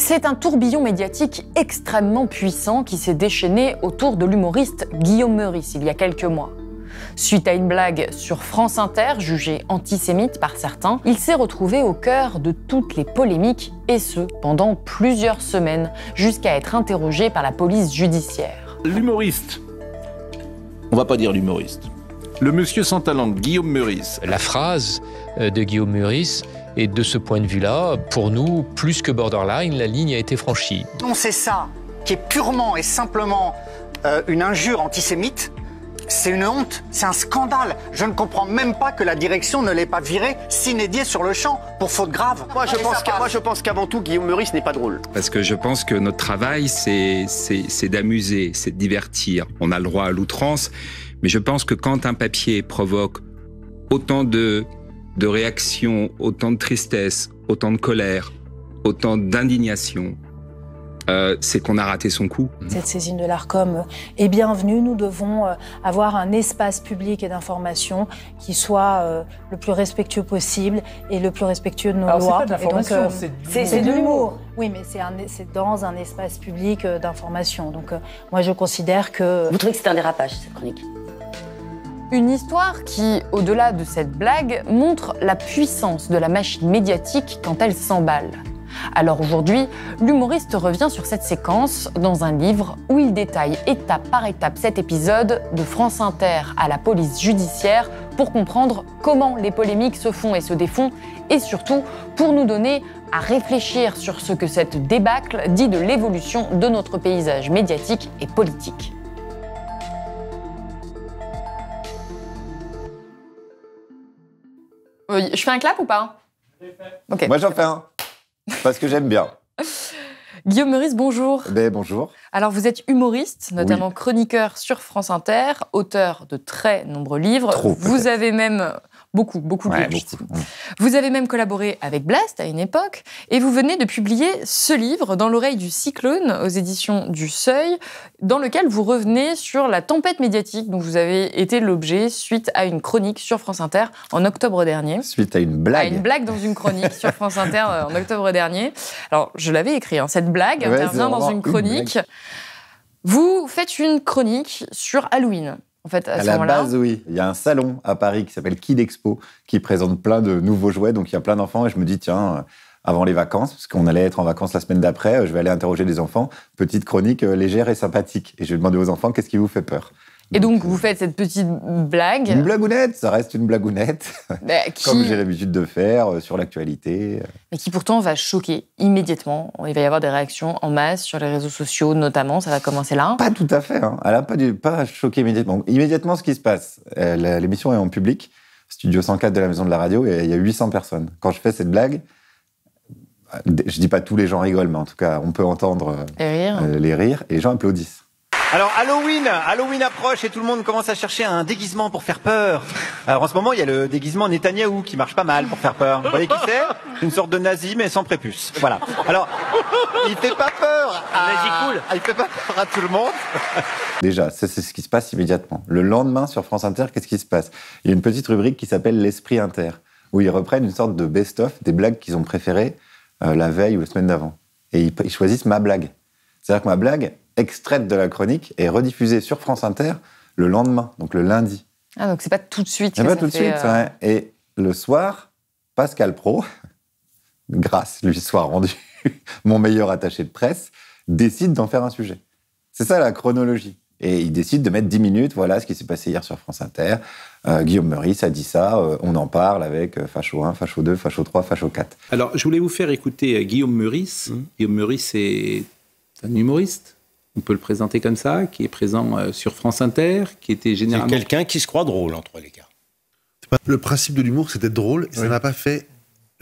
C'est un tourbillon médiatique extrêmement puissant qui s'est déchaîné autour de l'humoriste Guillaume Meurice il y a quelques mois. Suite à une blague sur France Inter, jugée antisémite par certains, il s'est retrouvé au cœur de toutes les polémiques, et ce, pendant plusieurs semaines, jusqu'à être interrogé par la police judiciaire. L'humoriste, on va pas dire l'humoriste, le monsieur sans talent, Guillaume Meurice. La phrase euh, de Guillaume Meurice et de ce point de vue-là, pour nous, plus que borderline, la ligne a été franchie. on c'est ça, qui est purement et simplement euh, une injure antisémite. C'est une honte, c'est un scandale. Je ne comprends même pas que la direction ne l'ait pas viré, s'inédier sur le champ, pour faute grave. Moi, je pense, moi, je pense qu'avant tout, Guillaume Meurice n'est pas drôle. Parce que je pense que notre travail, c'est d'amuser, c'est de divertir. On a le droit à l'outrance. Mais je pense que quand un papier provoque autant de de réactions, autant de tristesse, autant de colère, autant d'indignation, euh, c'est qu'on a raté son coup. Cette saisine de l'ARCOM est bienvenue. Nous devons euh, avoir un espace public et d'information qui soit euh, le plus respectueux possible et le plus respectueux de nos lois. C'est c'est de l'humour. Oui, mais c'est dans un espace public d'information. Donc moi, je considère que... Vous trouvez que c'est un dérapage, cette chronique une histoire qui, au-delà de cette blague, montre la puissance de la machine médiatique quand elle s'emballe. Alors aujourd'hui, l'humoriste revient sur cette séquence dans un livre où il détaille étape par étape cet épisode de France Inter à la police judiciaire pour comprendre comment les polémiques se font et se défont et surtout pour nous donner à réfléchir sur ce que cette débâcle dit de l'évolution de notre paysage médiatique et politique. Je fais un clap ou pas Moi, j'en fais un. Parce que j'aime bien. Guillaume Meurice, bonjour. Ben, bonjour. Alors, vous êtes humoriste, notamment chroniqueur sur France Inter, auteur de très nombreux livres. vous avez même Beaucoup, beaucoup de beaucoup. Vous avez même collaboré avec Blast à une époque et vous venez de publier ce livre, Dans l'oreille du cyclone, aux éditions du Seuil, dans lequel vous revenez sur la tempête médiatique dont vous avez été l'objet suite à une chronique sur France Inter en octobre dernier. Suite à une blague. À une blague dans une chronique sur France Inter euh, en octobre dernier. Alors, je l'avais écrit, hein, cette blague intervient dans une chronique. vous faites une chronique sur Halloween en fait, à, la base, oui. Il y a un salon à Paris qui s'appelle Kid Expo, qui présente plein de nouveaux jouets. Donc, il y a plein d'enfants. Et je me dis, tiens, euh, avant les vacances, parce qu'on allait être en vacances la semaine d'après, euh, je vais aller interroger les enfants. Petite chronique euh, légère et sympathique. Et je vais demander aux enfants, qu'est-ce qui vous fait peur et donc, euh, vous faites cette petite blague. Une blagounette, ça reste une blagounette, bah, comme j'ai l'habitude de faire euh, sur l'actualité. Mais qui pourtant va choquer immédiatement. Il va y avoir des réactions en masse sur les réseaux sociaux, notamment. Ça va commencer là. Pas tout à fait. Hein. Elle n'a pas, du... pas choqué immédiatement. Immédiatement, ce qui se passe, euh, l'émission est en public, Studio 104 de la Maison de la Radio, et il y a 800 personnes. Quand je fais cette blague, je dis pas tous les gens rigolent, mais en tout cas, on peut entendre les, rires, et les gens applaudissent. Alors Halloween, Halloween approche et tout le monde commence à chercher un déguisement pour faire peur. Alors en ce moment, il y a le déguisement Netanyahou qui marche pas mal pour faire peur. Vous voyez qui c'est Une sorte de nazi mais sans prépuce. Voilà. Alors, il fait pas peur. À... Cool. Ah, il fait pas peur à tout le monde. Déjà, c'est ce qui se passe immédiatement. Le lendemain sur France Inter, qu'est-ce qui se passe Il y a une petite rubrique qui s'appelle l'esprit inter où ils reprennent une sorte de best-of des blagues qu'ils ont préférées euh, la veille ou la semaine d'avant. Et ils choisissent ma blague. C'est-à-dire que ma blague, extraite de la chronique et rediffusée sur France Inter le lendemain, donc le lundi. Ah, donc c'est pas tout de suite. C'est pas tout de suite. Euh, et le soir, Pascal Pro, grâce lui soit rendu mon meilleur attaché de presse, décide d'en faire un sujet. C'est ça la chronologie. Et il décide de mettre 10 minutes, voilà ce qui s'est passé hier sur France Inter. Euh, Guillaume Meurice a dit ça, euh, on en parle avec Facho 1, Facho 2, Facho 3, Facho 4. Alors, je voulais vous faire écouter Guillaume Meurice. Mmh. Guillaume Meurice est un humoriste on peut le présenter comme ça, qui est présent euh, sur France Inter, qui était généralement... C'est quelqu'un qui se croit drôle, entre les cas. Le principe de l'humour, c'est d'être drôle, ça ne pas fait...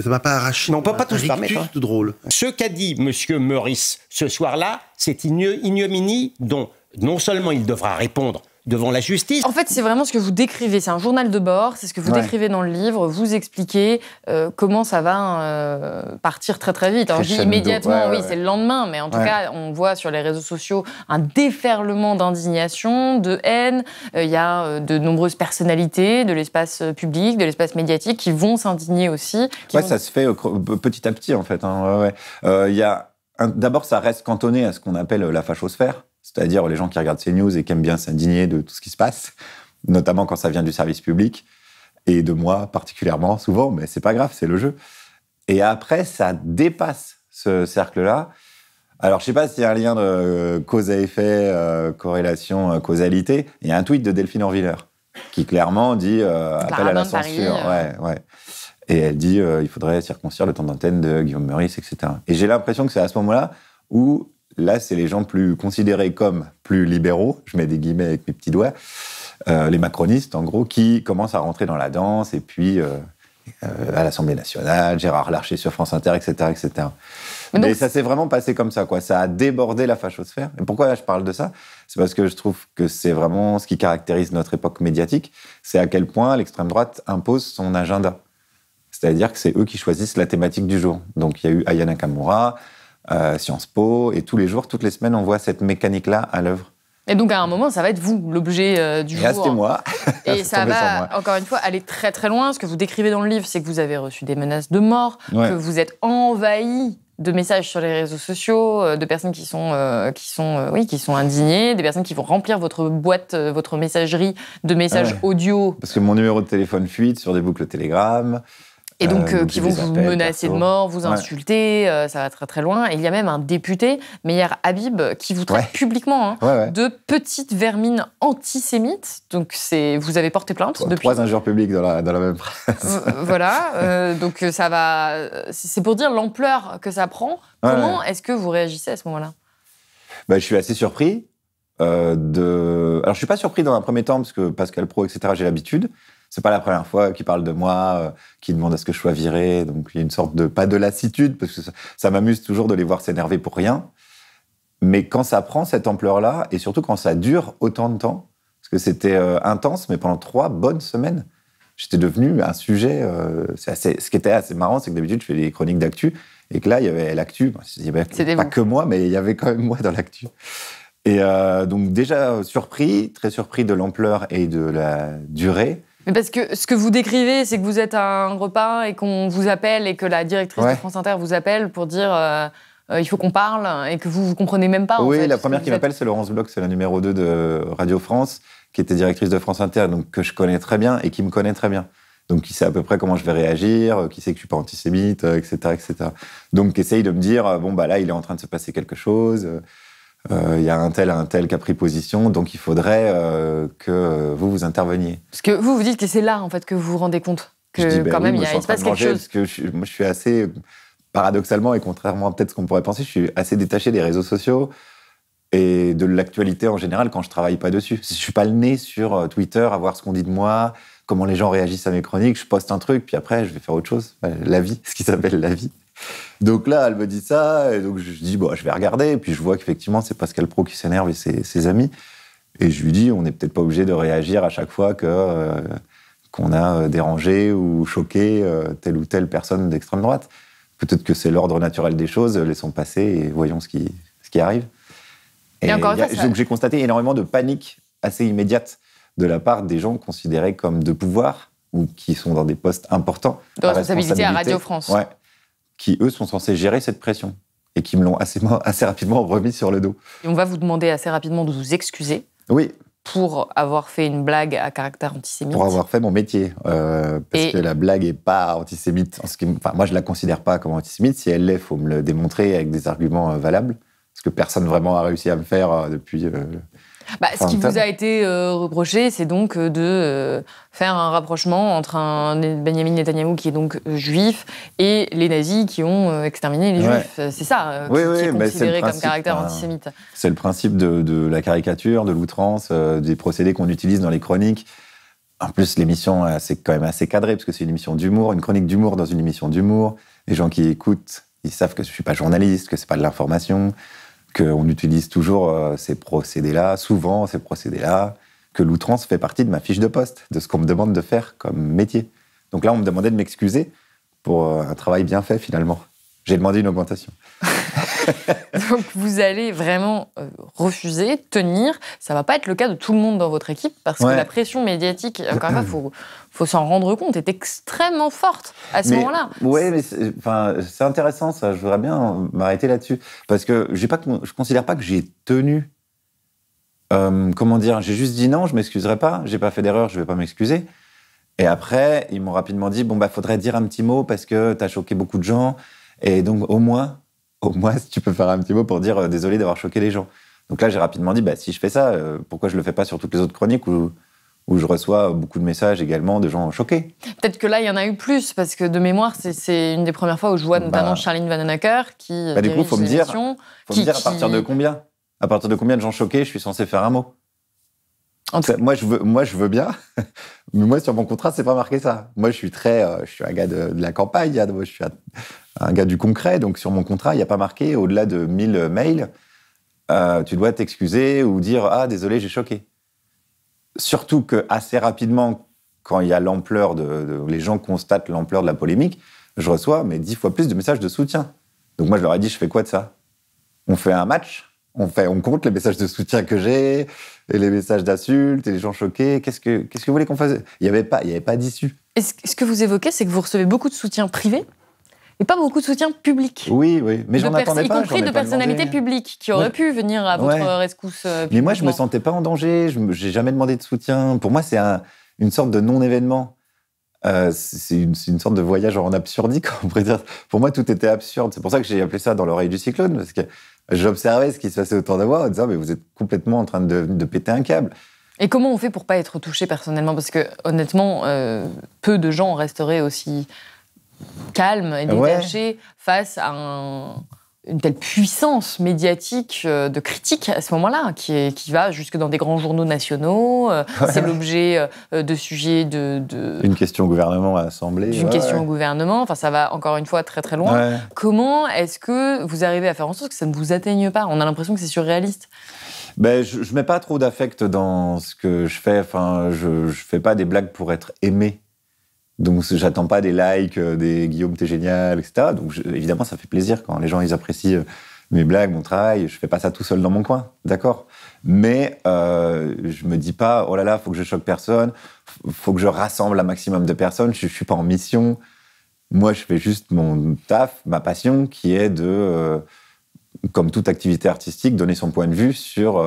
Ça m'a pas arraché. Non, on pas tout se permettre. drôle. Ce qu'a dit M. Meurice ce soir-là, c'est ignominie dont non seulement il devra répondre devant la justice. En fait, c'est vraiment ce que vous décrivez. C'est un journal de bord, c'est ce que vous décrivez dans le livre. Vous expliquez euh, comment ça va euh, partir très très vite. Alors, je immédiatement, oui, c'est le lendemain, mais en tout cas, on voit sur les réseaux sociaux un déferlement d'indignation, de haine. Euh, il y a de nombreuses personnalités de l'espace public, de l'espace médiatique qui vont s'indigner aussi. Oui, ça se fait petit à petit en fait. Hein. Il y a D'abord, ça reste cantonné à ce qu'on appelle la fachosphère c'est-à-dire les gens qui regardent ces news et qui aiment bien s'indigner de tout ce qui se passe, notamment quand ça vient du service public et de moi particulièrement souvent, mais c'est pas grave, c'est le jeu. Et après, ça dépasse ce cercle-là. Alors, je sais pas s'il y a un lien de euh, cause à effet, euh, corrélation, euh, causalité. Il y a un tweet de Delphine Orvilleur qui clairement dit appel à la censure. ouais, ouais. Et elle dit il faudrait circoncire le temps d'antenne de Guillaume Meurice, etc. Et j'ai l'impression que c'est à ce moment-là où Là, c'est les gens plus considérés comme plus libéraux, je mets des guillemets avec mes petits doigts, euh, les macronistes en gros, qui commencent à rentrer dans la danse, et puis euh, euh, à l'Assemblée nationale, Gérard Larcher sur France Inter, etc. etc. Mais, ça s'est vraiment passé comme ça, quoi. Ça a débordé la fachosphère. Et pourquoi je parle de ça C'est parce que je trouve que c'est vraiment ce qui caractérise notre époque médiatique, c'est à quel point l'extrême droite impose son agenda. C'est-à-dire que c'est eux qui choisissent la thématique du jour. Donc il y a eu Ayana Kamura, à euh, Sciences Po, et tous les jours, toutes les semaines, on voit cette mécanique-là à l'œuvre. Et donc à un moment, ça va être vous, l'objet euh, du jour. moi. Et ça, va, encore une fois, aller très très loin. Ce que vous décrivez dans le livre, c'est que vous avez reçu des menaces de mort, que vous êtes envahi de messages sur les réseaux sociaux, euh, de personnes qui sont, qui sont, oui, qui sont indignées, des personnes qui vont remplir votre boîte, votre messagerie de messages ah audio. Parce que mon numéro de téléphone fuite sur des boucles Telegram. Et donc, euh, euh, qui vont vous menacer de mort, vous insulter, euh, ça va très très loin. Et il y a même un député, Meyer Habib, qui vous traite publiquement hein, de petite vermine antisémite. Donc, c'est vous avez porté plainte Trois, depuis. Trois injures publiques dans la, dans la même presse. voilà, donc ça va. C'est pour dire l'ampleur que ça prend. Comment est-ce que vous réagissez à ce moment-là bah, Je suis assez surpris. de... Alors, je suis pas surpris dans un premier temps, parce que Pascal Pro, etc., j'ai l'habitude c'est pas la première fois qu'ils parle de moi, euh, qu'ils demande à ce que je sois viré. Donc il y a une sorte de pas de lassitude parce que ça, m'amuse toujours de les voir s'énerver pour rien. Mais quand ça prend cette ampleur-là, et surtout quand ça dure autant de temps, parce que c'était euh, intense, mais pendant trois bonnes semaines, j'étais devenu un sujet. Euh, ce qui était assez marrant, c'est que d'habitude, je fais des chroniques d'actu, et que là, il y avait l'actu. pas que moi, mais il y avait quand même moi dans l'actu. Et donc, déjà surpris, très surpris de l'ampleur et de la durée. Mais parce que ce que vous décrivez, c'est que vous êtes un repas et qu'on vous appelle et que la directrice de France Inter vous appelle pour dire euh, euh, il faut qu'on parle et que vous ne comprenez même pas. Oui, en fait, la première qui m'appelle, c'est Laurence Bloch, c'est la numéro 2 de Radio France, qui était directrice de France Inter, donc que je connais très bien et qui me connaît très bien. Donc, qui sait à peu près comment je vais réagir, euh, qui sait que je suis pas antisémite, etc., etc. Donc, qui essaye de me dire, bon, bah là, il est en train de se passer quelque chose. Euh, il y a un tel, un tel qui a pris position, donc il faudrait euh, que vous, vous interveniez. Parce que vous, vous dites que c'est là, en fait, que vous vous rendez compte que ben quand même, il, se passe quelque chose. moi, je suis assez, paradoxalement, et contrairement à peut-être ce qu'on pourrait penser, je suis assez détaché des réseaux sociaux et de l'actualité en général quand je travaille pas dessus. Je suis pas le nez sur euh, Twitter à voir ce qu'on dit de moi, comment les gens réagissent à mes chroniques. Je poste un truc, puis après, je vais faire autre chose. Bah, la vie, ce qui s'appelle la vie. Donc là, elle me dit ça, et donc je dis, bon, je vais regarder, et puis je vois qu'effectivement, c'est Pascal Pro qui s'énerve et ses, amis. Et je lui dis, on n'est peut-être pas obligé de réagir à chaque fois que euh, qu'on a euh, dérangé ou choqué euh, telle ou telle personne d'extrême droite. Peut-être que c'est l'ordre naturel des choses, laissons passer et voyons ce qui, ce qui arrive. Et, encore a, j'ai constaté énormément de panique assez immédiate de la part des gens considérés comme de pouvoir ou qui sont dans des postes importants. De Radio France qui, eux, sont censés gérer cette pression et qui me l'ont assez, assez rapidement remis sur le dos. Et on va vous demander assez rapidement de vous excuser. Oui, pour avoir fait une blague à caractère antisémite. Pour avoir fait mon métier, euh, parce que la blague n'est pas antisémite. En ce qui, enfin, moi, je ne la considère pas comme antisémite. Si elle l'est, il faut me le démontrer avec des arguments euh, valables, ce que personne vraiment a réussi à me faire euh, depuis bah, ce qui vous a été euh, reproché, c'est donc euh, de euh, faire un rapprochement entre un Benjamin Netanyahu qui est donc juif et les nazis qui ont exterminé les juifs. C'est ça oui, qui, oui, est considéré comme caractère antisémite. C'est le principe de, de, la caricature, de l'outrance, des procédés qu'on utilise dans les chroniques. En plus, l'émission, c'est quand même assez cadré, parce que c'est une émission d'humour, une chronique d'humour dans une émission d'humour. Les gens qui écoutent, ils savent que je ne suis pas journaliste, que ce n'est pas de l'information qu'on utilise toujours euh, ces procédés-là, souvent ces procédés-là, que l'outrance fait partie de ma fiche de poste, de ce qu'on me demande de faire comme métier. Donc là, on me demandait de m'excuser pour euh, un travail bien fait finalement. J'ai demandé une augmentation. Donc vous allez vraiment euh, refuser, tenir. Ça va pas être le cas de tout le monde dans votre équipe parce que la pression médiatique, encore une fois, faut, faut s'en rendre compte, est extrêmement forte à ce moment-là. Oui, mais c'est intéressant ça. Je voudrais bien m'arrêter là-dessus parce que j'ai pas, je considère pas que j'ai tenu. Euh, comment dire J'ai juste dit non, je m'excuserai pas. J'ai pas fait d'erreur, je vais pas m'excuser. Et après, ils m'ont rapidement dit bon bah faudrait dire un petit mot parce que tu as choqué beaucoup de gens. Et donc au moins au moins, si tu peux faire un petit mot pour dire euh, désolé d'avoir choqué les gens. Donc là, j'ai rapidement dit, bah, si je fais ça, euh, pourquoi je le fais pas sur toutes les autres chroniques où, je reçois beaucoup de messages également de gens choqués Peut-être que là, il y en a eu plus, parce que de mémoire, c'est une des premières fois où je vois bah. notamment bah, Charline Vanhoenacker qui. Euh, bah, du coup, faut me dire, faut me dire à partir de combien À partir de combien de gens choqués je suis censé faire un mot en moi, je veux, moi, je veux bien, mais moi, sur mon contrat, c'est pas marqué ça. Moi, je suis très, euh, je suis un gars de, la campagne, hein. je suis un, gars du concret, donc sur mon contrat, il n'y a pas marqué au-delà de 1000 mails, euh, tu dois t'excuser ou dire ah désolé, j'ai choqué. Surtout que assez rapidement, quand il y a l'ampleur de, de, les gens constatent l'ampleur de la polémique, je reçois mais dix fois plus de messages de soutien. Donc moi, je leur ai dit, je fais quoi de ça On fait un match on, fait, on compte les messages de soutien que j'ai, et les messages d'insultes, et les gens choqués. Qu'est-ce que, qu'est-ce que vous voulez qu'on fasse Il n'y avait pas, il y avait pas d'issue. Et ce, que vous évoquez, c'est que vous recevez beaucoup de soutien privé et pas beaucoup de soutien public. Oui, oui, mais j'en attendais pas. Y compris de personnalités publiques qui auraient pu venir à votre rescousse. Euh, mais moi, je me sentais pas en danger. Je n'ai jamais demandé de soutien. Pour moi, c'est une sorte de non-événement. Euh, c'est une, sorte de voyage en absurdité. on pourrait dire. Pour moi, tout était absurde. C'est pour ça que j'ai appelé ça dans l'oreille du cyclone, parce que j'observais ce qui se passait autour de moi en disant, mais vous êtes complètement en train de, péter un câble. Et comment on fait pour pas être touché personnellement Parce que honnêtement, euh, peu de gens resteraient aussi calmes et détachés face à un une telle puissance médiatique euh, de critique à ce moment-là, qui, qui, va jusque dans des grands journaux nationaux. Euh, c'est l'objet euh, de sujets de, Une question au gouvernement à l'Assemblée. Une question au gouvernement. Enfin, ça va encore une fois très très loin. Comment est-ce que vous arrivez à faire en sorte que ça ne vous atteigne pas On a l'impression que c'est surréaliste. Ben, je ne mets pas trop d'affect dans ce que je fais. Enfin, je ne fais pas des blagues pour être aimé. Donc j'attends pas des likes, euh, des Guillaume t'es génial, etc. Donc évidemment ça fait plaisir quand les gens ils apprécient euh, mes blagues, mon travail. Je fais pas ça tout seul dans mon coin, d'accord. Mais euh, je me dis pas oh là là faut que je choque personne, faut que je rassemble un maximum de personnes. Je, suis pas en mission. Moi je fais juste mon taf, ma passion qui est de comme toute activité artistique donner son point de vue sur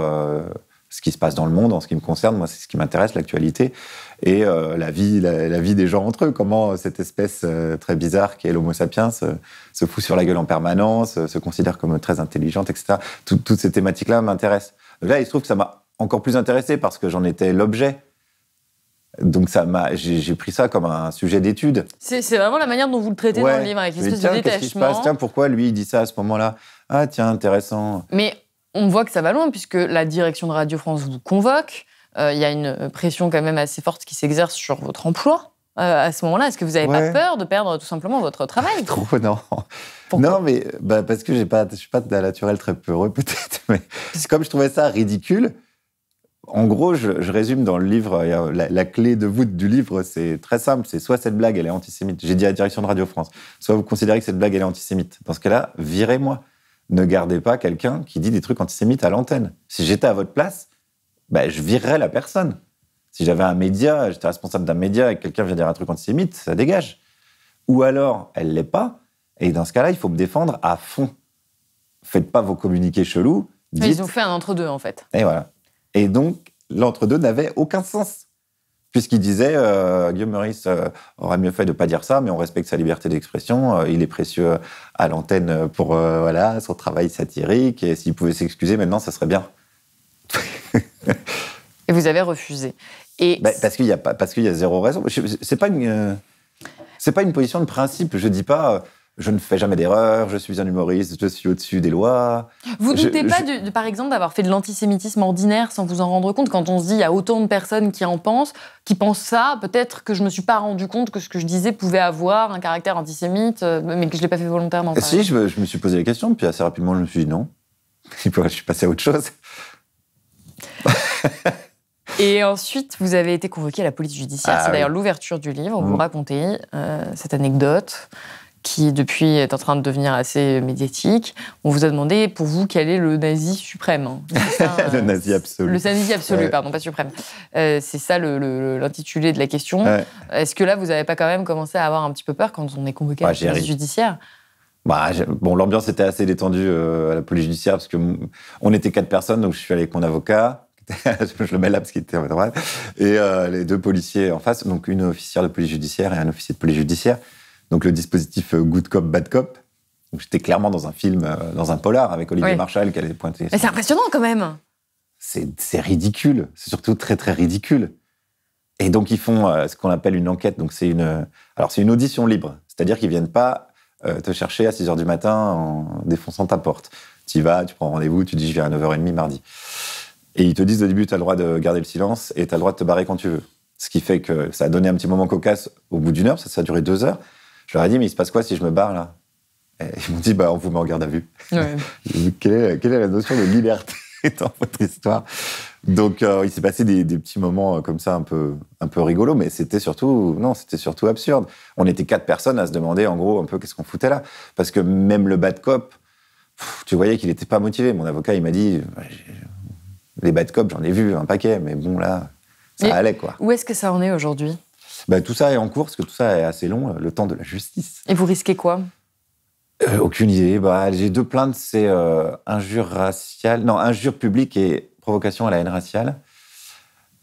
ce qui se passe dans le monde en ce qui me concerne. Moi, c'est ce qui m'intéresse, l'actualité et euh, la, vie, la, vie des gens entre eux. Comment euh, cette espèce euh, très bizarre qui est l'Homo sapiens se fout sur la gueule en permanence, se considère comme très intelligente, etc. toutes ces thématiques-là m'intéressent. Là, il se trouve que ça m'a encore plus intéressé parce que j'en étais l'objet. Donc ça m'a, j'ai pris ça comme un sujet d'étude. C'est vraiment la manière dont vous le traitez dans le livre, avec une espèce de détachement. Tiens, pourquoi lui il dit ça à ce moment-là Ah tiens, intéressant. Mais on voit que ça va loin, puisque la direction de Radio France vous convoque. Euh, il y a une pression quand même assez forte qui s'exerce sur votre emploi. Euh, à ce moment-là, est-ce que vous n'avez pas peur de perdre tout simplement votre travail Trop, non. non, bah, mais parce que je ne suis pas la naturel très peureux, peut-être. Mais comme je trouvais ça ridicule, en gros, je, résume dans le livre, euh, la, clé de voûte du livre, c'est très simple. C'est soit cette blague, elle est antisémite. J'ai dit à la direction de Radio France. Soit vous considérez que cette blague, elle est antisémite. Dans ce cas-là, virez-moi ne gardez pas quelqu'un qui dit des trucs antisémites à l'antenne. Si j'étais à votre place, ben, je virerais la personne. Si j'avais un média, j'étais responsable d'un média et quelqu'un vient dire un truc antisémite, ça dégage. Ou alors, elle l'est pas, et dans ce cas-là, il faut me défendre à fond. Faites pas vos communiqués chelous. Dites... Ils ont fait un entre-deux, en fait. Et voilà. Et donc, l'entre-deux n'avait aucun sens puisqu'il disait, euh, Guillaume Meurice euh, aurait mieux fait de ne pas dire ça, mais on respecte sa liberté d'expression, euh, il est précieux à l'antenne pour euh, voilà, son travail satirique, et s'il pouvait s'excuser maintenant, ça serait bien. et vous avez refusé. Et bah, parce qu'il y, a pas, parce qu'il y a zéro raison. C'est pas une... C'est pas une position de principe. Je dis pas, je ne fais jamais d'erreur, je suis un humoriste, je suis au-dessus des lois. Vous ne doutez pas, par exemple, d'avoir fait de l'antisémitisme ordinaire sans vous en rendre compte Quand on se dit, qu'il y a autant de personnes qui en pensent, qui pensent ça, peut-être que je ne me suis pas rendu compte que ce que je disais pouvait avoir un caractère antisémite, euh, mais que je ne l'ai pas fait volontairement. Si, Je, me, suis posé la question, puis assez rapidement, je me suis dit non. je suis passé à autre chose. Et ensuite, vous avez été convoqué à la police judiciaire. C'est ah d'ailleurs l'ouverture du livre. Vous mm. racontez euh, cette anecdote qui depuis est en train de devenir assez médiatique. On vous a demandé pour vous quel est le nazi suprême. Hein. Euh, le nazi absolu. Le nazi absolu, pardon, pas suprême. Euh, c'est ça l'intitulé de la question. Est-ce que là, vous n'avez pas quand même commencé à avoir un petit peu peur quand on est convoqué à bah, la police judiciaire bah, bon, l'ambiance était assez détendue euh, à la police judiciaire parce que on était quatre personnes, donc je suis allé avec mon avocat, je le mets là parce qu'il était en droite, et les deux policiers en face, donc une officière de police judiciaire et un officier de police judiciaire donc le dispositif euh, Good Cop, Bad Cop. j'étais clairement dans un film, euh, dans un polar avec Olivier Marshall qui allait pointer. Mais c'est impressionnant quand même. C'est ridicule, c'est surtout très très ridicule. Et donc ils font euh, ce qu'on appelle une enquête. Donc c'est une, alors c'est une audition libre, c'est-à-dire qu'ils viennent pas te chercher à 6 h du matin en défonçant ta porte. Tu y vas, tu prends rendez-vous, tu dis je viens à 9h30 mardi. Et ils te disent au début, tu as le droit de garder le silence et tu as le droit de te barrer quand tu veux. Ce qui fait que ça a donné un petit moment cocasse au bout d'une heure, ça, ça a duré deux heures. Je leur ai dit, mais il se passe quoi si je me barre là Ils m'ont dit, bah, on vous met en garde à vue. quelle, est, la notion de liberté dans votre histoire Donc, euh, il s'est passé des, petits moments euh, comme ça, un peu, un peu rigolos, mais c'était surtout, non, c'était surtout absurde. On était quatre personnes à se demander, en gros, un peu qu'est-ce qu'on foutait là. Parce que même le bad cop, tu voyais qu'il n'était pas motivé. Mon avocat, il m'a dit, les bad cops, j'en ai vu un paquet, mais bon, là, ça allait, quoi. Où est-ce que ça en est aujourd'hui bah, tout ça est en cours, parce que tout ça est assez long, euh, le temps de la justice. Et vous risquez quoi euh, Aucune idée. Bah, j'ai deux plaintes, c'est euh, injure non, injure publique et provocation à la haine raciale.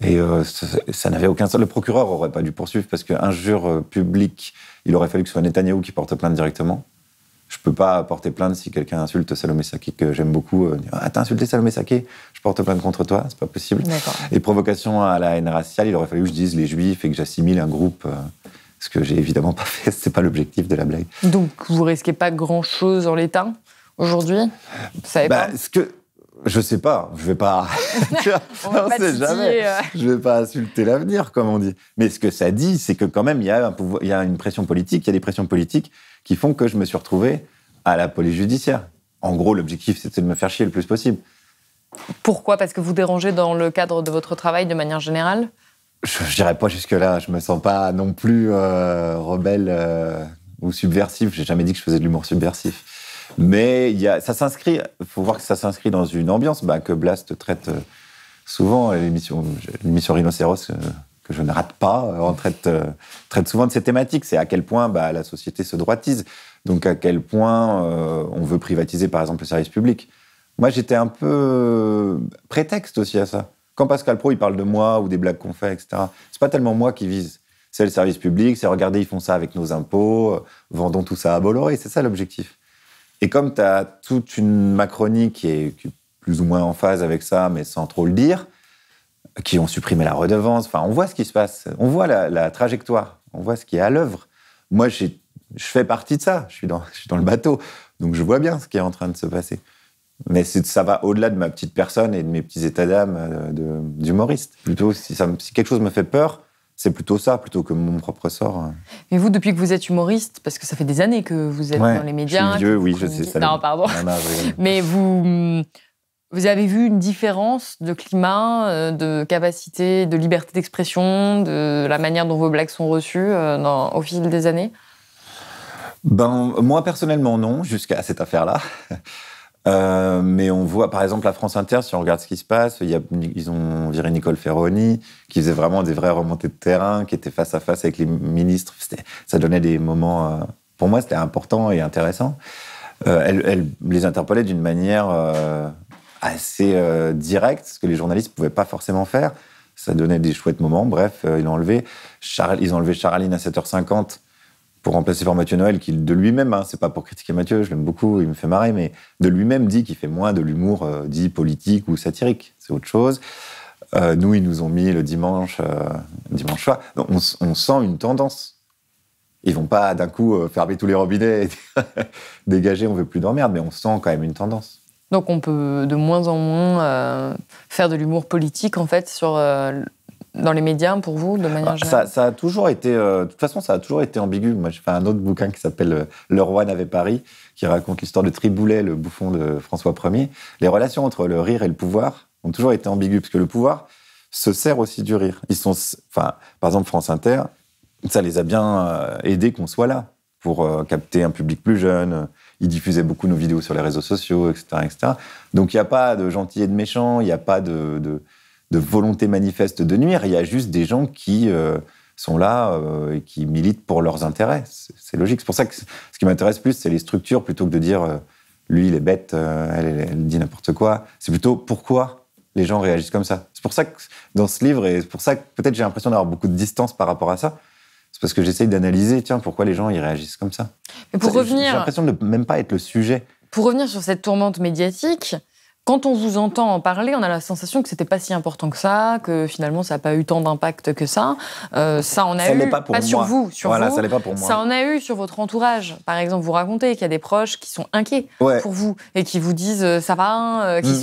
Et euh, ça, n'avait aucun sens. Le procureur aurait pas dû poursuivre parce que injure publique, il aurait fallu que ce soit Netanyahou qui porte plainte directement. Je peux pas porter plainte si quelqu'un insulte Salomé Saké que j'aime beaucoup. ah, t'as insulté Salomé Saké je porte plainte contre toi, c'est pas possible. Et provocation à la haine raciale, il aurait fallu que je dise les juifs et que j'assimile un groupe. Euh, ce que j'ai évidemment pas fait, c'est pas l'objectif de la blague. Donc vous risquez pas grand chose en l'état aujourd'hui Vous bah, ce que, je sais pas, je vais pas. on non, pas jamais. Euh. Je vais pas insulter l'avenir, comme on dit. Mais ce que ça dit, c'est que quand même, il y, il y a une pression politique, il y a des pressions politiques qui font que je me suis retrouvé à la police judiciaire. En gros, l'objectif, c'était de me faire chier le plus possible. Pourquoi Parce que vous dérangez dans le cadre de votre travail de manière générale Je dirais pas jusque-là. Je me sens pas non plus euh, rebelle euh, ou subversif. J'ai jamais dit que je faisais de l'humour subversif. Mais y a, ça s'inscrit, il faut voir que ça s'inscrit dans une ambiance bah, que Blast traite euh, souvent. L'émission Rhinocéros, que je ne rate pas, traite, traite souvent de ces thématiques. C'est à quel point bah, la société se droitise. Donc à quel point on veut privatiser, par exemple, le service public. Moi, j'étais un peu euh, prétexte aussi à ça. Quand Pascal Pro, il parle de moi ou des blagues qu'on fait, etc., c'est pas tellement moi qui vise. C'est le service public, c'est regarder, ils font ça avec nos impôts, euh, vendons tout ça à Bolloré, c'est ça l'objectif. Et comme tu as toute une Macronie qui est, plus ou moins en phase avec ça, mais sans trop le dire, qui ont supprimé la redevance, enfin, on voit ce qui se passe, on voit la, trajectoire, on voit ce qui est à l'œuvre. Moi, je fais partie de ça, je suis dans le bateau, donc je vois bien ce qui est en train de se passer. Mais ça va au-delà de ma petite personne et de mes petits états d'âme euh, d'humoriste. Plutôt, si, quelque chose me fait peur, c'est plutôt ça, plutôt que mon propre sort. Mais vous, depuis que vous êtes humoriste, parce que ça fait des années que vous êtes dans les médias. Je oui, je sais. Ça non, pardon. Mais vous, hmm, vous avez vu une différence de climat, euh, de capacité, de liberté d'expression, de la manière dont vos blagues sont reçues euh, au fil des années Ben, moi personnellement, non, jusqu'à cette affaire-là. Euh, mais on voit, par exemple, la France Inter, si on regarde ce qui se passe, ils ont viré Nicole Ferroni, qui faisait vraiment des vraies remontées de terrain, qui était face à face avec les ministres. Ça donnait des moments, euh, pour moi, c'était important et intéressant. Euh, elle, les interpellait d'une manière assez directe, ce que les journalistes ne pouvaient pas forcément faire. Ça donnait des chouettes moments. Bref, ils ont enlevé, ils ont enlevé Charline à 7h50 pour remplacer par Mathieu Noël, qui de lui-même, hein, c'est pas pour critiquer Mathieu, je l'aime beaucoup, il me fait marrer, mais de lui-même dit qu'il fait moins de l'humour euh, dit politique ou satirique, c'est autre chose. Euh, nous, ils nous ont mis le dimanche, euh, dimanche soir. Donc, on, sent une tendance. Ils vont pas d'un coup fermer tous les robinets et dégager, on veut plus d'emmerde, mais on sent quand même une tendance. Donc on peut de moins en moins faire de l'humour politique en fait sur dans les médias pour vous, de ah, manière générale ça, a toujours été, euh, de toute façon, ça a toujours été ambigu. Moi, j'ai fait un autre bouquin qui s'appelle euh, Le roi n'avait Paris, qui raconte l'histoire de Triboulet, le bouffon de François Ier. Les relations entre le rire et le pouvoir ont toujours été ambiguës, parce que le pouvoir se sert aussi du rire. Ils sont, enfin, par exemple, France Inter, ça les a bien euh, aidés qu'on soit là pour capter un public plus jeune. Ils diffusaient beaucoup nos vidéos sur les réseaux sociaux, etc. etc. Donc il n'y a pas de gentil et de méchant, il n'y a pas de de volonté manifeste de nuire. Il y a juste des gens qui euh, sont là euh, et qui militent pour leurs intérêts. C'est logique. C'est pour ça que ce qui m'intéresse plus, c'est les structures plutôt que de dire euh, lui, il est bête, elle, dit n'importe quoi. C'est plutôt pourquoi les gens réagissent comme ça. C'est pour ça que dans ce livre, et c'est pour ça que peut-être j'ai l'impression d'avoir beaucoup de distance par rapport à ça. C'est parce que j'essaye d'analyser, tiens, pourquoi les gens ils réagissent comme ça. Mais pour revenir, j'ai l'impression de ne même pas être le sujet. Pour revenir sur cette tourmente médiatique, quand on vous entend en parler, on a la sensation que c'était pas si important que ça, que finalement ça n'a pas eu tant d'impact que ça. Euh, ça on a eu, pas, pour sur vous, sur pas pour moi. Ça en a eu sur votre entourage. Par exemple, vous racontez qu'il y a des proches qui sont inquiets pour vous et qui vous disent euh, ça va, hein, euh, qui mm.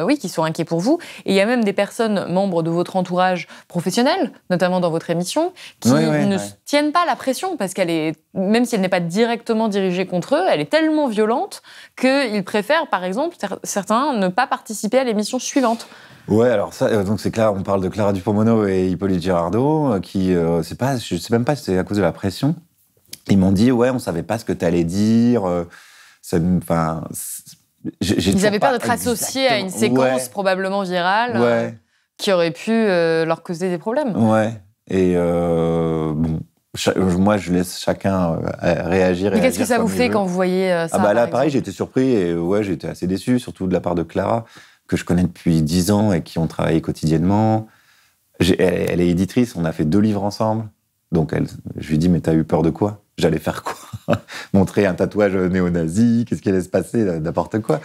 sont, oui, qui sont inquiets pour vous. Et il y a même des personnes membres de votre entourage professionnel, notamment dans votre émission, qui ne tiennent pas la pression parce qu'elle est, même si elle n'est pas directement dirigée contre eux, elle est tellement violente qu'ils préfèrent, par exemple, certains ne pas participer à l'émission suivante. Ouais, alors ça, euh, donc c'est clair, on parle de Clara dupont et Hippolyte Girardot, euh, qui, je euh, c'est pas, je sais même pas si c'est à cause de la pression. Ils m'ont dit, ouais, on savait pas ce que tu allais dire. Enfin, euh, ils avaient pas d'être associés à une séquence probablement virale qui aurait pu leur causer des problèmes. Ouais. Et bon, moi, je laisse chacun euh, réagir. Mais qu'est-ce que ça vous fait quand vous voyez euh, ça ah bah Là, pareil, j'ai été surpris et ouais, j'étais assez déçu, surtout de la part de Clara, que je connais depuis 10 ans et qui ont travaillé quotidiennement. Elle, est éditrice, on a fait deux livres ensemble. Donc, elle, je lui dis Mais t'as eu peur de quoi J'allais faire quoi Montrer un tatouage néo-nazi Qu'est-ce qui allait se passer N'importe quoi.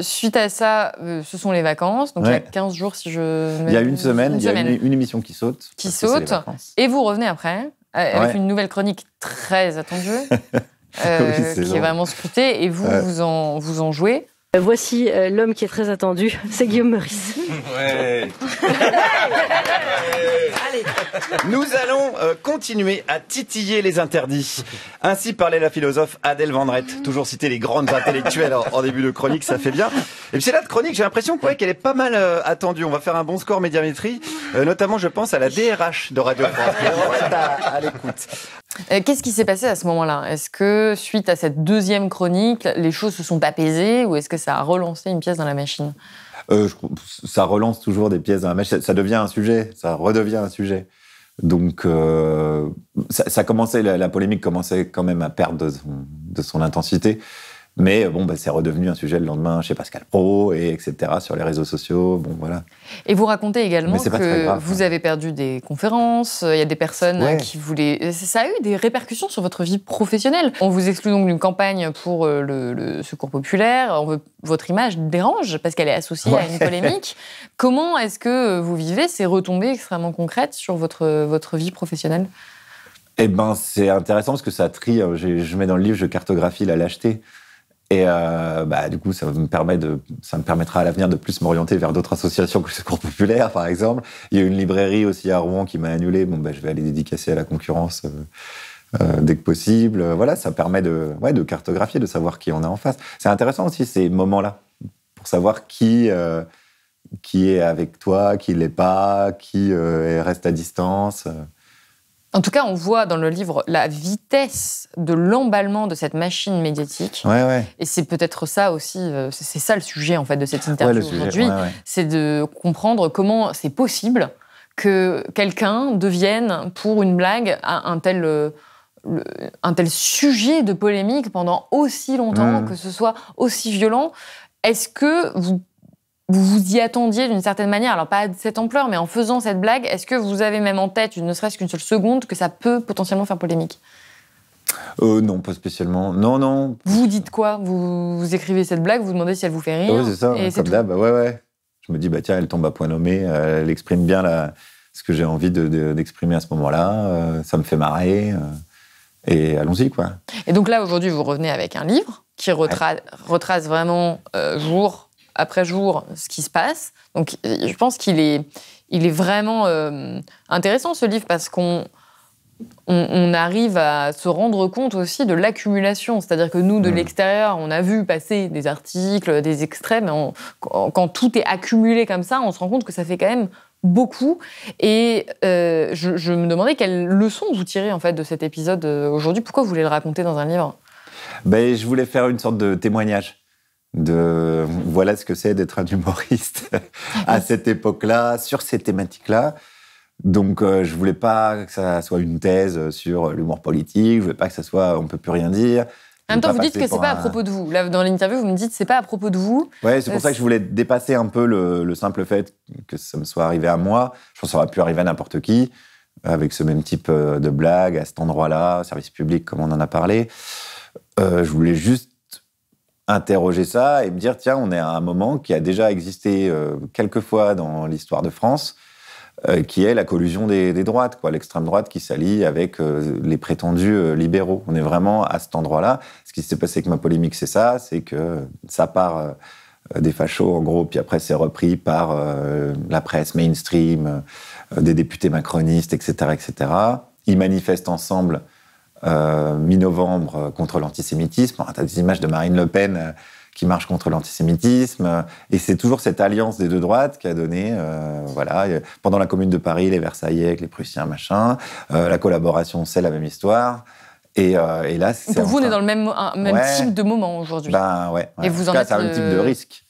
Suite à ça, euh, ce sont les vacances. Donc, il y a 15 jours, si je. Il y a une semaine, il y a une, émission qui saute. Qui saute. Et vous revenez après. Euh, avec une nouvelle chronique très attendue, euh, qui est vraiment scrutée, et vous, vous en jouez. Voici euh, l'homme qui est très attendu, c'est Guillaume Meurice. Ouais. Allez. Nous allons euh, continuer à titiller les interdits. Ainsi parlait la philosophe Adèle Vendrette. Toujours citer les grandes intellectuelles en, début de chronique, ça fait bien. Et puis c'est là de chronique, j'ai l'impression qu'elle est pas mal euh, attendue. On va faire un bon score médiamétrie, notamment je pense à la DRH de Radio France. à l'écoute. Euh, qu'est-ce qui s'est passé à ce moment-là Est-ce que, suite à cette deuxième chronique, les choses se sont apaisées ou est-ce que ça a relancé une pièce dans la machine euh, Ça relance toujours des pièces dans la machine. Ça, devient un sujet, ça redevient un sujet. Donc, euh, ça, commençait, la, polémique commençait quand même à perdre de son intensité. Mais euh, bon, bah, c'est redevenu un sujet le lendemain chez Pascal Pro, et etc., sur les réseaux sociaux. Bon, voilà. Et vous racontez également que vous hein. avez perdu des conférences, euh, il y a des personnes euh, qui voulaient. Ça a eu des répercussions sur votre vie professionnelle. On vous exclut donc d'une campagne pour le, secours populaire. votre image dérange parce qu'elle est associée à une polémique. Comment est-ce que vous vivez ces retombées extrêmement concrètes sur votre, votre vie professionnelle Eh ben, c'est intéressant parce que ça trie. Je, je mets dans le livre, je cartographie la lâcheté. Et euh, bah, du coup, ça me, permet de, ça me permettra à l'avenir de plus m'orienter vers d'autres associations que le Secours Populaire, par exemple. Il y a une librairie aussi à Rouen qui m'a annulé. Bon, bah, je vais aller dédicacer à la concurrence euh, euh, dès que possible. Voilà, ça permet de, ouais, de cartographier, de savoir qui on a en face. C'est intéressant aussi ces moments-là, pour savoir qui, qui est avec toi, qui l'est pas, qui reste à distance. En tout cas, on voit dans le livre la vitesse de l'emballement de cette machine médiatique. Ouais, ouais. Et c'est peut-être ça aussi, euh, c'est ça le sujet en fait de cette interview aujourd'hui, c'est de comprendre comment c'est possible que quelqu'un devienne pour une blague un tel euh, un tel sujet de polémique pendant aussi longtemps, que ce soit aussi violent. Est-ce que vous vous vous y attendiez d'une certaine manière, alors pas de cette ampleur, mais en faisant cette blague, est-ce que vous avez même en tête, ne serait-ce qu'une seule seconde, que ça peut potentiellement faire polémique euh, non, pas spécialement. Non, non. Vous dites quoi vous, écrivez cette blague, vous, demandez si elle vous fait rire. Oui, c'est ça. comme d'hab, bah ouais, ouais. Je me dis, bah tiens, elle tombe à point nommé, elle exprime bien ce que j'ai envie d'exprimer de, à ce moment-là, euh, ça me fait marrer. Euh, et allons-y, quoi. Et donc là, aujourd'hui, vous revenez avec un livre qui retrace vraiment euh, jour après jour ce qui se passe. Donc euh, je pense qu'il est, il est vraiment euh, intéressant ce livre parce qu'on on, arrive à se rendre compte aussi de l'accumulation. C'est-à-dire que nous, de mmh. l'extérieur, on a vu passer des articles, des extraits, mais quand, tout est accumulé comme ça, on se rend compte que ça fait quand même beaucoup. Et euh, je, me demandais quelle leçon vous tirez en fait de cet épisode aujourd'hui. Pourquoi vous voulez le raconter dans un livre ben, Je voulais faire une sorte de témoignage de voilà ce que c'est d'être un humoriste à cette époque-là, sur ces thématiques-là. Donc je euh, je voulais pas que ça soit une thèse sur l'humour politique, je voulais pas que ça soit on peut plus rien dire. En même temps, vous dites que c'est pas à propos de vous. Là, dans l'interview, vous me dites c'est pas à propos de vous. Ouais, c'est pour euh, ça que je voulais dépasser un peu le, simple fait que ça me soit arrivé à moi. Je pense que ça aurait pu arriver à n'importe qui avec ce même type euh, de blague à cet endroit-là, service public comme on en a parlé. je voulais juste interroger ça et me dire tiens, on est à un moment qui a déjà existé euh, quelquefois dans l'histoire de France, euh, qui est la collusion des, droites, quoi, l'extrême droite qui s'allie avec euh, les prétendus libéraux. On est vraiment à cet endroit-là. Ce qui s'est passé avec ma polémique, c'est ça, c'est que ça part des fachos en gros, puis après c'est repris par la presse mainstream, des députés macronistes, etc., etc. Ils manifestent ensemble euh, mi-novembre euh, contre l'antisémitisme. Tu as des images de Marine Le Pen euh, qui marche contre l'antisémitisme. Et c'est toujours cette alliance des deux droites qui a donné, voilà, pendant la Commune de Paris, les Versaillais les Prussiens, machin. la collaboration, c'est la même histoire. Et, là, c'est. Pour vous, on est dans le même, même type de moment aujourd'hui. Ben, ouais. Et vous en, cas, êtes. un type de risque.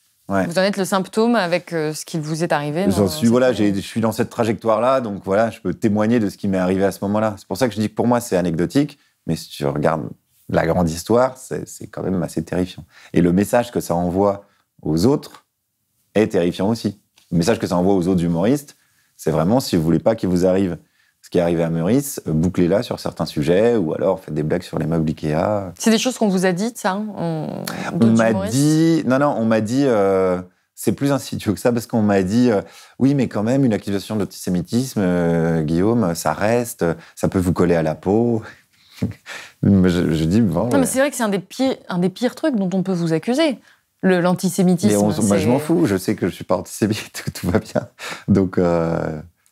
Vous en êtes le symptôme avec euh, ce qui vous est arrivé. suis, voilà, je suis dans cette trajectoire-là, donc voilà, je peux témoigner de ce qui m'est arrivé à ce moment-là. C'est pour ça que je dis que pour moi, c'est anecdotique, mais si tu regardes la grande histoire, c'est quand même assez terrifiant. Et le message que ça envoie aux autres est terrifiant aussi. Le message que ça envoie aux autres humoristes, c'est vraiment si vous voulez pas qu'il vous arrive qui est arrivé à Meurice, euh, bouclez-la sur certains sujets ou alors faites des blagues sur les meubles Ikea. C'est des choses qu'on vous a dites, ça On, m'a dit. Non, non, on m'a dit. Euh, c'est plus insidieux que ça parce qu'on m'a dit euh, oui, mais quand même, une accusation d'antisémitisme, Guillaume, ça reste, ça peut vous coller à la peau. je, dis bon. Non, mais c'est vrai que c'est un, des pires, un des pires trucs dont on peut vous accuser l'antisémitisme. moi, je m'en fous. Je sais que je suis pas antisémite. Tout va bien. Donc,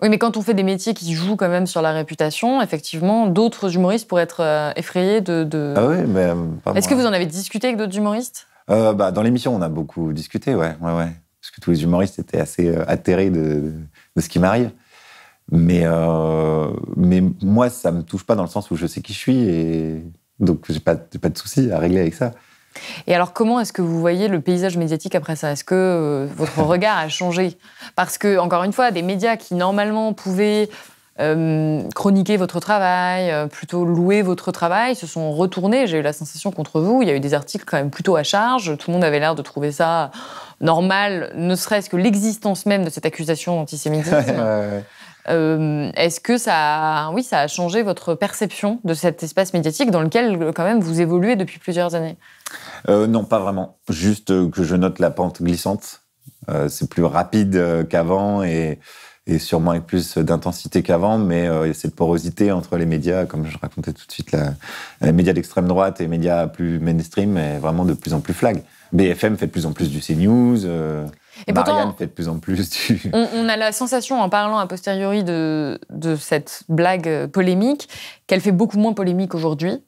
oui, mais quand on fait des métiers qui jouent quand même sur la réputation, effectivement, d'autres humoristes pourraient être euh, effrayés de. Ah oui, mais euh, pas Est-ce que vous en avez discuté avec d'autres humoristes euh, bah, Dans l'émission, on a beaucoup discuté, ouais, ouais, Parce que tous les humoristes étaient assez atterrés de, de ce qui m'arrive. Mais, mais moi, ça me touche pas dans le sens où je sais qui je suis et donc j'ai pas, pas de souci à régler avec ça. Et alors, comment est-ce que vous voyez le paysage médiatique après ça Est-ce que euh, votre regard a changé Parce que, encore une fois, des médias qui normalement pouvaient euh, chroniquer votre travail, euh, plutôt louer votre travail, se sont retournés. J'ai eu la sensation contre vous. Il y a eu des articles quand même plutôt à charge. Tout le monde avait l'air de trouver ça normal, ne serait-ce que l'existence même de cette accusation d'antisémitisme. Euh, est-ce que ça, a, oui, ça a changé votre perception de cet espace médiatique dans lequel, euh, quand même, vous évoluez depuis plusieurs années euh, Non, pas vraiment. Juste que je note la pente glissante. c'est plus rapide qu'avant et, sûrement avec plus d'intensité qu'avant, mais il y a cette porosité entre les médias, comme je racontais tout de suite, la, les médias d'extrême droite et les médias plus mainstream est vraiment de plus en plus flag. BFM fait de plus en plus du CNews. Et Marianne fait de plus en plus on, a la sensation, en parlant a posteriori de, cette blague euh, polémique, qu'elle fait beaucoup moins polémique aujourd'hui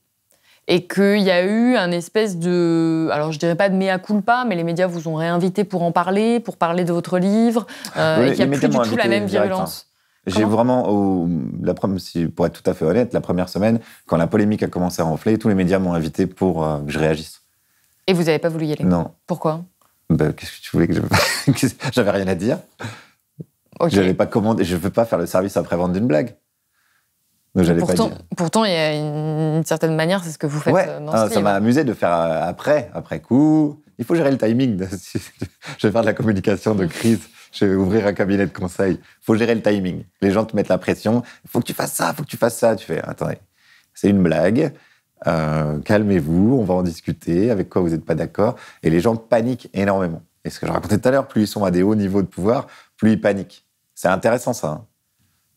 et qu'il y a eu un espèce de, alors je dirais pas de mea culpa, mais les médias vous ont réinvité pour en parler, pour parler de votre livre, euh, et qu'il n'y a plus du tout la même hein. virulence. J'ai vraiment, la, pour être tout à fait honnête, la première semaine, quand la polémique a commencé à enfler, tous les médias m'ont invité pour euh, que je réagisse. Et vous n'avez pas voulu y aller Non. Pourquoi bah, qu'est-ce que tu voulais que je. J'avais rien à dire. pas commandé, je ne veux pas faire le service après-vente d'une blague. pourtant, il y a une, certaine manière, c'est ce que vous faites euh, ah, Ça m'a amusé de faire euh, après, après coup. Il faut gérer le timing. je vais faire de la communication de crise. Je vais ouvrir un cabinet de conseil. Il faut gérer le timing. Les gens te mettent la pression. Il faut que tu fasses ça, il faut que tu fasses ça. Tu fais, attendez, c'est une blague. Euh, calmez-vous, on va en discuter, avec quoi vous n'êtes pas d'accord. Et les gens paniquent énormément. Et ce que je racontais tout à l'heure, plus ils sont à des hauts niveaux de pouvoir, plus ils paniquent. C'est intéressant ça. Hein.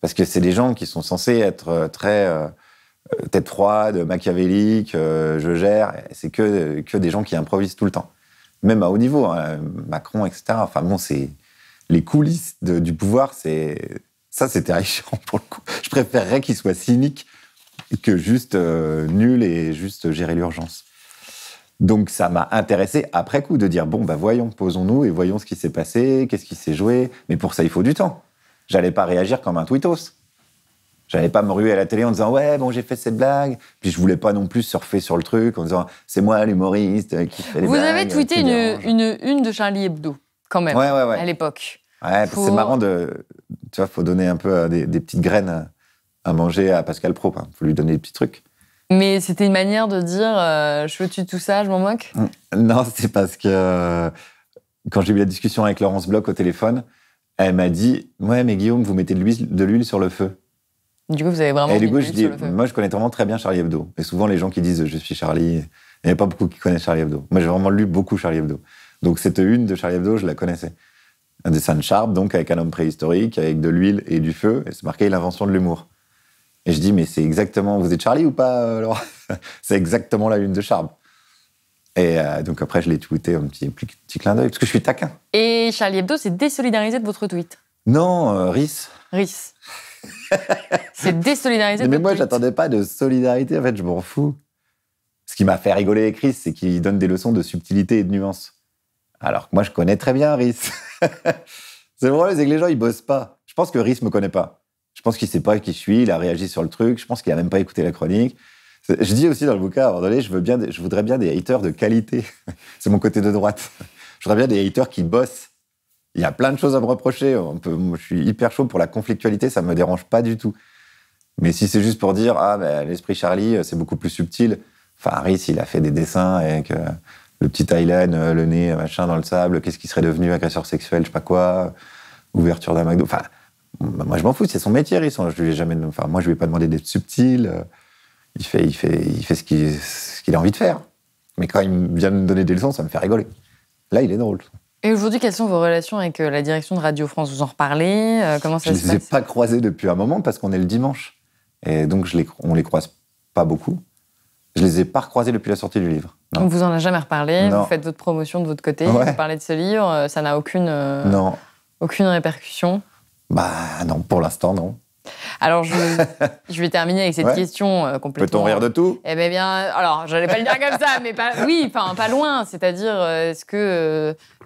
Parce que c'est des gens qui sont censés être euh, très euh, tête froide, machiavélique, je gère. C'est que, des gens qui improvisent tout le temps. Même à haut niveau, hein, Macron, etc. Enfin bon, c'est les coulisses du pouvoir, c'est ça, c'était terrifiant pour le coup. Je préférerais qu'ils soient cyniques, que juste euh, nul et juste gérer l'urgence. Donc ça m'a intéressé après coup de dire bon bah voyons, posons-nous et voyons ce qui s'est passé, qu'est-ce qui s'est joué. Mais pour ça il faut du temps. J'allais pas réagir comme un tweetos. J'allais pas me ruer à la télé en disant ouais bon j'ai fait cette blague. Puis je voulais pas non plus surfer sur le truc en disant c'est moi l'humoriste qui fait les Vous blagues. Vous avez tweeté une, une, de Charlie Hebdo quand même à l'époque. Ouais, c'est marrant de. Tu vois, faut donner un peu euh, des petites graines à manger à Pascal Pro. Il faut lui donner des petits trucs. Mais c'était une manière de dire euh, je je tu tout ça, je m'en moque Non, c'est parce que euh, quand j'ai eu la discussion avec Laurence Bloch au téléphone, elle m'a dit Ouais, mais Guillaume, vous mettez de l'huile sur le feu. Du coup, vous avez vraiment. Et du coup, je dis Moi, je connais vraiment très bien Charlie Hebdo. Et souvent, les gens qui disent Je suis Charlie, il n'y a pas beaucoup qui connaissent Charlie Hebdo. Moi, j'ai vraiment lu beaucoup Charlie Hebdo. Donc, cette une de Charlie Hebdo, je la connaissais. Un dessin de Sharp, donc avec un homme préhistorique, avec de l'huile et du feu. Et c'est marqué l'invention de l'humour. Et je dis, mais c'est exactement, vous êtes Charlie ou pas, euh, Laura C'est exactement la lune de Charme. Et euh, donc après, je l'ai tweeté un petit, petit clin d'œil, parce que je suis taquin. Et Charlie Hebdo s'est désolidarisé de votre tweet Non, euh, RIS. c'est désolidarisé de Mais moi, je n'attendais pas de solidarité, en fait, je m'en fous. Ce qui m'a fait rigoler avec Rhys, c'est qu'il donne des leçons de subtilité et de nuance. Alors que moi, je connais très bien RIS. c'est le problème, c'est que les gens, ils bossent pas. Je pense que RIS me connaît pas. Je pense qu'il ne sait pas qui je suis, il a réagi sur le truc, je pense qu'il a même pas écouté la chronique. Je dis aussi dans le bouquin, à un moment donné, je, veux bien, je voudrais bien des haters de qualité. C'est mon côté de droite. Je voudrais bien des haters qui bossent. Il y a plein de choses à me reprocher. On peut, je suis hyper chaud pour la conflictualité, ça me dérange pas du tout. Mais si c'est juste pour dire, ah, ben, l'esprit Charlie, euh, c'est beaucoup plus subtil. Enfin, Harris, il a fait des dessins avec euh, le petit Thailand, euh, le nez, machin, dans le sable. Qu'est-ce qui serait devenu agresseur sexuel, je sais pas quoi. Ouverture d'un McDo. Bah, moi, je m'en fous, c'est son métier, sont, Je ne jamais, moi, je lui ai pas demandé d'être subtil. Euh, il fait, il fait, il fait ce qu'il, ce qu'il a envie de faire. Mais quand il vient me donner des leçons, ça me fait rigoler. Là, il est drôle. Et aujourd'hui, quelles sont vos relations avec euh, la direction de Radio France Vous en reparlez euh, Comment ça je se passe Je ne les ai pas croisés depuis un moment parce qu'on est le dimanche. Et donc, je on ne les croise pas beaucoup. Je ne les ai pas croisés depuis la sortie du livre. Non. Donc, vous en a jamais reparlé Vous faites votre promotion de votre côté, vous parlez de ce livre, ça n'a aucune, aucune répercussion bah non, pour l'instant, non. Alors, je, vais terminer avec cette question euh, complètement. Peut-on rire de tout Eh ben, bien, alors, j'allais pas le dire comme ça, mais pas, oui, enfin, pas loin. C'est-à-dire, euh, est-ce que,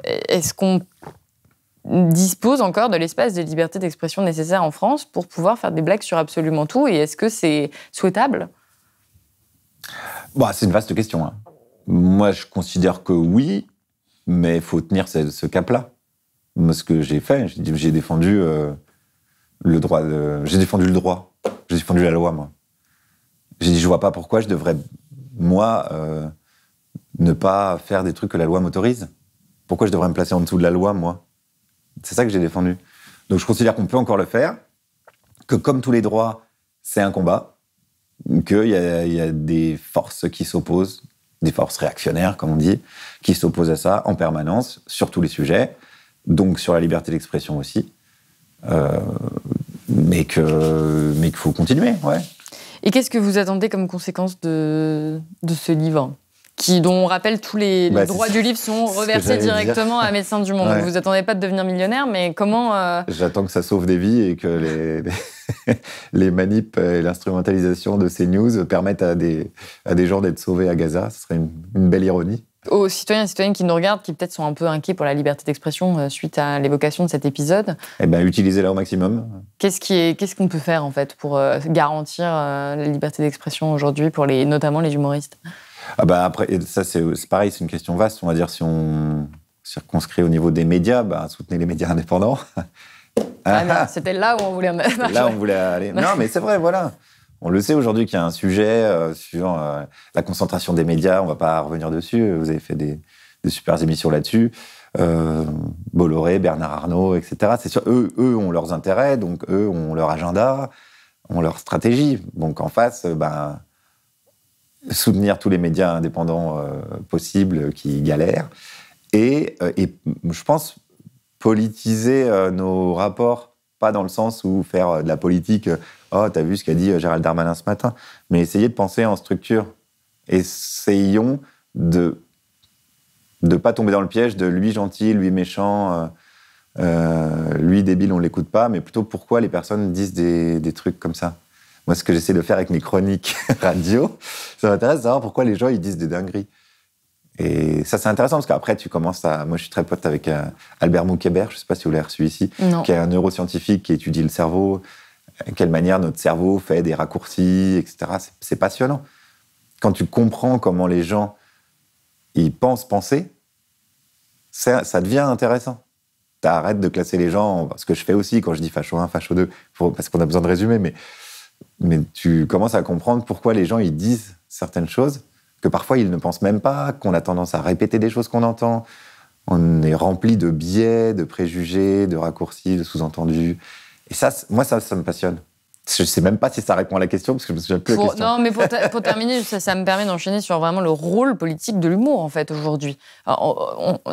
euh, est-ce qu'on dispose encore de l'espace de liberté d'expression nécessaire en France pour pouvoir faire des blagues sur absolument tout Et est-ce que c'est souhaitable bah, C'est une vaste question. Hein. Moi, je considère que oui, mais il faut tenir ce cap-là ce que j'ai fait, j'ai défendu euh, le droit. J'ai défendu le droit. J'ai défendu la loi, moi. J'ai dit, je vois pas pourquoi je devrais, moi, euh, ne pas faire des trucs que la loi m'autorise. Pourquoi je devrais me placer en dessous de la loi, moi C'est ça que j'ai défendu. Donc, je considère qu'on peut encore le faire, que comme tous les droits, c'est un combat, qu'il y, y a des forces qui s'opposent, des forces réactionnaires, comme on dit, qui s'opposent à ça en permanence, sur tous les sujets donc sur la liberté d'expression aussi. Euh, mais que mais qu'il faut continuer, ouais. Et qu'est-ce que vous attendez comme conséquence de, ce livre qui, dont on rappelle tous les, bah, droits du livre sont reversés directement à Médecins du Monde. Vous attendez pas de devenir millionnaire, mais comment euh, J'attends que ça sauve des vies et que les, les, et l'instrumentalisation de ces news permettent à des, à des gens d'être sauvés à Gaza. Ce serait une belle ironie aux citoyens et citoyennes qui nous regardent, qui peut-être sont un peu inquiets pour la liberté d'expression euh, suite à l'évocation de cet épisode Eh ben, utilisez-la au maximum. Qu'est-ce qu'on peut faire, en fait, pour euh, garantir euh, la liberté d'expression aujourd'hui, pour les, notamment les humoristes ah bah, après, ça c'est pareil, c'est une question vaste. On va dire si on circonscrit au niveau des médias, bah, soutenez les médias indépendants. Ah bah, hein c'était là où on voulait. là où on voulait aller. Non, mais c'est vrai, voilà. On le sait aujourd'hui qu'il y a un sujet euh, sur euh, la concentration des médias. On ne va pas revenir dessus. Vous avez fait des, des super émissions là-dessus. Euh, Bolloré, Bernard Arnault, etc. C'est sûr, eux, eux ont leurs intérêts, donc eux ont leur agenda, ont leur stratégie. Donc en face, ben, soutenir tous les médias indépendants possibles qui galèrent. et, je pense politiser nos rapports pas dans le sens où faire euh, de la politique, euh, oh, t'as vu ce qu'a dit euh, Gérald Darmanin ce matin, mais essayer de penser en structure. Essayons de ne pas tomber dans le piège de lui gentil, lui méchant, lui débile, on l'écoute pas, mais plutôt pourquoi les personnes disent des, des trucs comme ça. Moi, ce que j'essaie de faire avec mes chroniques radio, ça m'intéresse de savoir pourquoi les gens ils disent des dingueries. Et ça, c'est intéressant parce qu'après, tu commences à. Moi, je suis très pote avec euh, Albert Moukébert, je ne sais pas si vous l'avez reçu ici, qui est un neuroscientifique qui étudie le cerveau, euh, quelle manière notre cerveau fait des raccourcis, etc. C'est passionnant. Quand tu comprends comment les gens ils pensent penser, ça, devient intéressant. Tu arrêtes de classer les gens, ce que je fais aussi quand je dis facho 1, facho 2, parce qu'on a besoin de résumer, mais, mais tu commences à comprendre pourquoi les gens ils disent certaines choses que parfois ils ne pensent même pas, qu'on a tendance à répéter des choses qu'on entend. On est rempli de biais, de préjugés, de raccourcis, de sous-entendus. Et ça, moi, ça, ça me passionne. Je ne sais même pas si ça répond à la question, parce que je me souviens plus pour, la question. Non, mais pour, terminer, ça, me permet d'enchaîner sur vraiment le rôle politique de l'humour, en fait, aujourd'hui.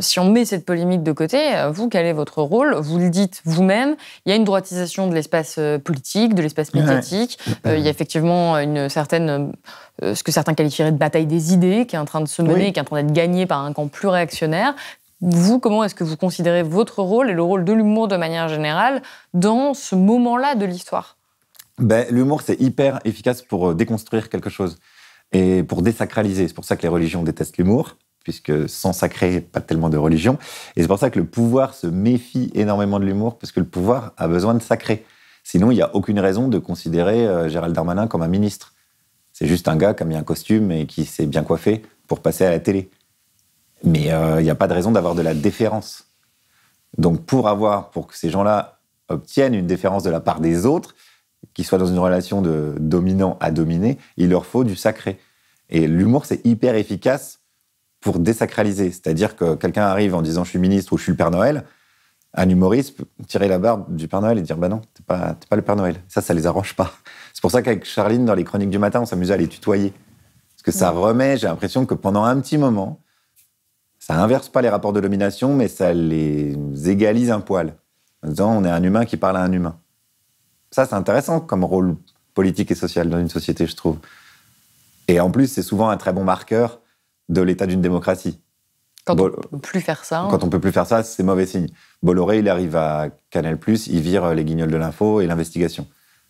si on met cette polémique de côté, euh, vous, quel est votre rôle Vous le dites vous-même, il y a une droitisation de l'espace euh, politique, de l'espace médiatique. Euh, il y a effectivement une certaine, ce que certains qualifieraient de bataille des idées, qui est en train de se mener, qui est en train d'être gagnée par un camp plus réactionnaire. Vous, comment est-ce que vous considérez votre rôle et le rôle de l'humour de manière générale dans ce moment-là de l'histoire ben, l'humour, c'est hyper efficace pour euh, déconstruire quelque chose et pour désacraliser. C'est pour ça que les religions détestent l'humour, puisque sans sacré, pas tellement de religion. Et c'est pour ça que le pouvoir se méfie énormément de l'humour, parce que le pouvoir a besoin de sacré. Sinon, il n'y a aucune raison de considérer euh, Gérald Darmanin comme un ministre. C'est juste un gars qui a mis un costume et qui s'est bien coiffé pour passer à la télé. Mais euh, il n'y a pas de raison d'avoir de la déférence. Donc pour avoir, pour que ces gens-là obtiennent une déférence de la part des autres, qui soient dans une relation de dominant à dominé, il leur faut du sacré. Et l'humour, c'est hyper efficace pour désacraliser. C'est-à-dire que quelqu'un arrive en disant je suis ministre ou je suis le Père Noël, un humoriste peut tirer la barbe du Père Noël et dire bah non, t'es pas, le Père Noël. Ça, ça les arrange pas. C'est pour ça qu'avec Charline, dans les chroniques du matin, on s'amusait à les tutoyer. Parce que ça remet, j'ai l'impression que pendant un petit moment, ça inverse pas les rapports de domination, mais ça les égalise un poil. En disant on est un humain qui parle à un humain. Ça, c'est intéressant comme rôle politique et social dans une société, je trouve. Et en plus, c'est souvent un très bon marqueur de l'état d'une démocratie. Quand on peut plus faire ça. Hein. Quand on peut plus faire ça, c'est mauvais signe. Bolloré, il arrive à Canal+, il vire les guignols de l'info et l'investigation.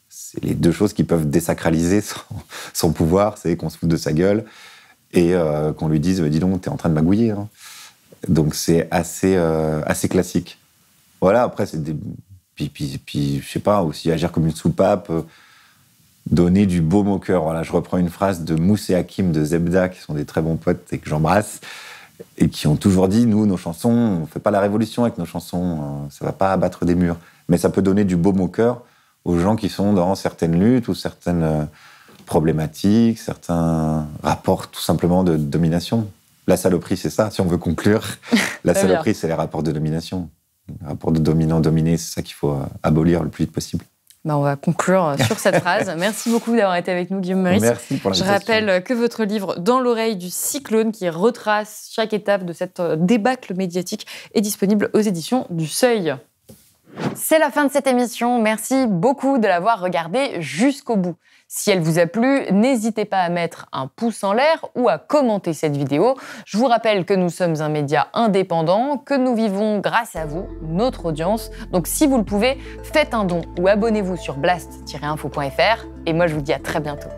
C'est les deux choses qui peuvent désacraliser son, pouvoir, c'est qu'on se fout de sa gueule et euh, qu'on lui dise, bah, dis donc, t'es en train de magouiller. Hein. Donc c'est assez, euh, assez classique. Voilà, après, c'est des puis, puis, puis, je sais pas, aussi agir comme une soupape, euh, donner du beau au cœur. Voilà, je reprends une phrase de Mousse et Hakim de Zebda, qui sont des très bons potes et que j'embrasse, et qui ont toujours dit, nous, nos chansons, on fait pas la révolution avec nos chansons, hein, ça va pas abattre des murs. Mais ça peut donner du beau au cœur aux gens qui sont dans certaines luttes ou certaines euh, problématiques, certains rapports tout simplement de domination. La saloperie, c'est ça, si on veut conclure. La saloperie, c'est les rapports de domination rapport ah, de dominant-dominé, c'est ça qu'il faut euh, abolir le plus vite possible. Bah, on va conclure euh, sur cette phrase. Merci beaucoup d'avoir été avec nous, Guillaume Meurice. Merci pour Je rappelle que votre livre Dans l'oreille du cyclone, qui retrace chaque étape de cette euh, débâcle médiatique, est disponible aux éditions du Seuil. C'est la fin de cette émission. Merci beaucoup de l'avoir regardée jusqu'au bout. Si elle vous a plu, n'hésitez pas à mettre un pouce en l'air ou à commenter cette vidéo. Je vous rappelle que nous sommes un média indépendant, que nous vivons grâce à vous, notre audience. Donc si vous le pouvez, faites un don ou abonnez-vous sur blast-info.fr. Et moi, je vous dis à très bientôt.